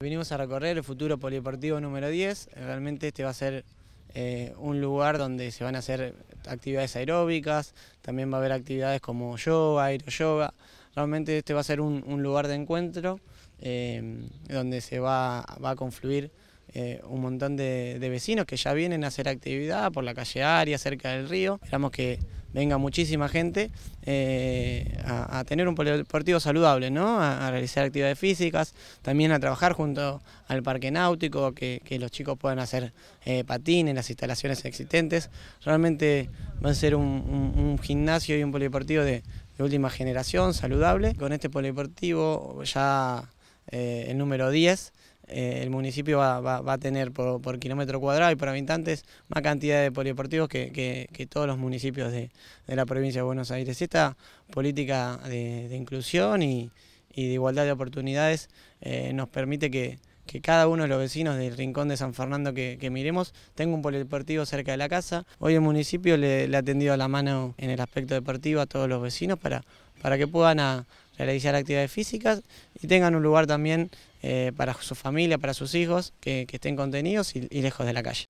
Vinimos a recorrer el futuro polideportivo número 10. Realmente este va a ser eh, un lugar donde se van a hacer actividades aeróbicas, también va a haber actividades como yoga, aeroyoga. Realmente este va a ser un, lugar de encuentro eh, donde se va, a confluir eh, un montón de, de vecinos que ya vienen a hacer actividad por la calle Aria, cerca del río. Esperamos que venga muchísima gente eh, a, tener un polideportivo saludable, ¿no? A, realizar actividades físicas, también a trabajar junto al parque náutico, que, los chicos puedan hacer eh, patín en las instalaciones existentes. Realmente va a ser un, gimnasio y un polideportivo de, última generación, saludable. Con este polideportivo ya eh, el número 10 eh, el municipio va, a tener por, kilómetro cuadrado y por habitantes más cantidad de polideportivos que, todos los municipios de, la provincia de Buenos Aires. Esta política de, inclusión y, de igualdad de oportunidades eh, nos permite que, cada uno de los vecinos del rincón de San Fernando que, miremos tenga un polideportivo cerca de la casa. Hoy el municipio le, ha tendido la mano en el aspecto deportivo a todos los vecinos para, para que puedan realizar actividades físicas y tengan un lugar también eh, para su familia, para sus hijos, que, estén contenidos y lejos de la calle.